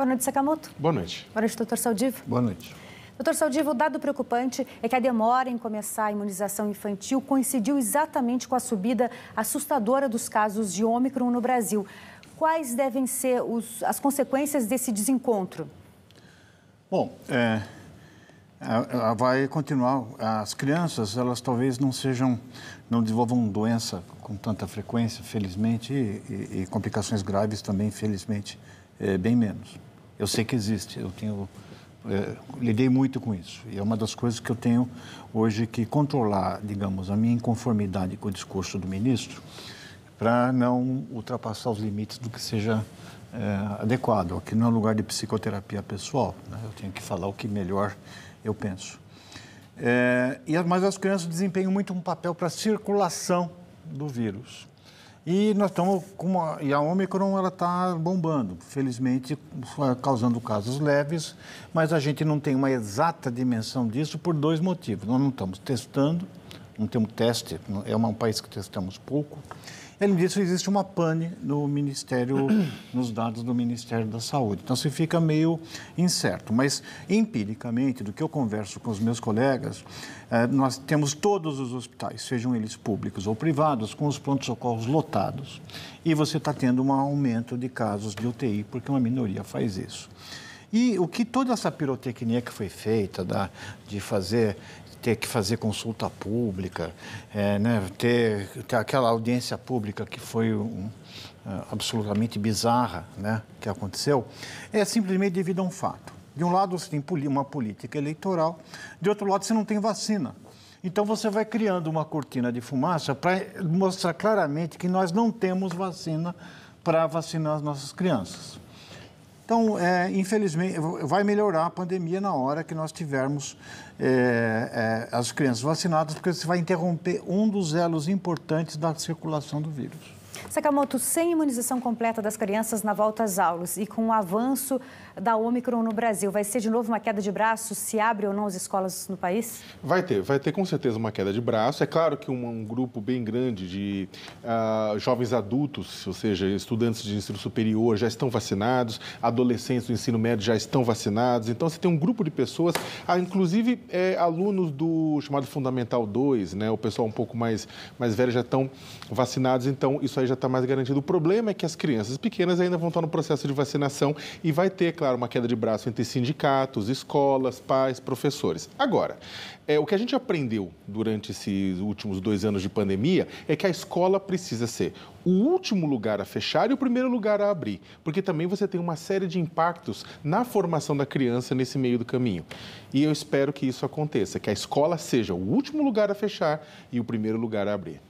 Boa noite, Sakamoto. Boa noite. Boa noite, doutor Saldivo. Boa noite. Doutor Saldivo, o dado preocupante é que a demora em começar a imunização infantil coincidiu exatamente com a subida assustadora dos casos de Ômicron no Brasil. Quais devem ser os, as consequências desse desencontro? Bom, é, vai continuar. As crianças, elas talvez não sejam, não desenvolvam doença com tanta frequência, felizmente, e, e complicações graves também, felizmente, é, bem menos. Eu sei que existe, eu tenho é, lidei muito com isso. E é uma das coisas que eu tenho hoje que controlar, digamos, a minha inconformidade com o discurso do ministro, para não ultrapassar os limites do que seja é, adequado. Aqui não é lugar de psicoterapia pessoal, né? eu tenho que falar o que melhor eu penso. É, e, mas as crianças desempenham muito um papel para a circulação do vírus. E nós estamos com uma, e a Omicron ela está bombando, felizmente causando casos leves, mas a gente não tem uma exata dimensão disso por dois motivos. Nós não estamos testando, não temos teste, é um país que testamos pouco, Além disso, existe uma pane no Ministério, nos dados do Ministério da Saúde. Então, se fica meio incerto. Mas, empiricamente, do que eu converso com os meus colegas, eh, nós temos todos os hospitais, sejam eles públicos ou privados, com os prontos-socorros lotados. E você está tendo um aumento de casos de UTI, porque uma minoria faz isso. E o que toda essa pirotecnia que foi feita, da, de fazer ter que fazer consulta pública, é, né, ter, ter aquela audiência pública que foi um, absolutamente bizarra né, que aconteceu, é simplesmente devido a um fato. De um lado você tem uma política eleitoral, de outro lado você não tem vacina. Então você vai criando uma cortina de fumaça para mostrar claramente que nós não temos vacina para vacinar as nossas crianças. Então, é, infelizmente, vai melhorar a pandemia na hora que nós tivermos é, é, as crianças vacinadas, porque você vai interromper um dos elos importantes da circulação do vírus. Sakamoto, sem imunização completa das crianças na volta às aulas e com o avanço da Omicron no Brasil, vai ser de novo uma queda de braço se abre ou não as escolas no país? Vai ter, vai ter com certeza uma queda de braço. É claro que um, um grupo bem grande de uh, jovens adultos, ou seja, estudantes de ensino superior já estão vacinados, adolescentes do ensino médio já estão vacinados. Então, você tem um grupo de pessoas, ah, inclusive é, alunos do chamado Fundamental 2, né? o pessoal um pouco mais, mais velho já estão vacinados. Então, isso aí já está mais garantido. O problema é que as crianças pequenas ainda vão estar no processo de vacinação e vai ter, claro, uma queda de braço entre sindicatos, escolas, pais, professores. Agora, é, o que a gente aprendeu durante esses últimos dois anos de pandemia é que a escola precisa ser o último lugar a fechar e o primeiro lugar a abrir, porque também você tem uma série de impactos na formação da criança nesse meio do caminho. E eu espero que isso aconteça, que a escola seja o último lugar a fechar e o primeiro lugar a abrir.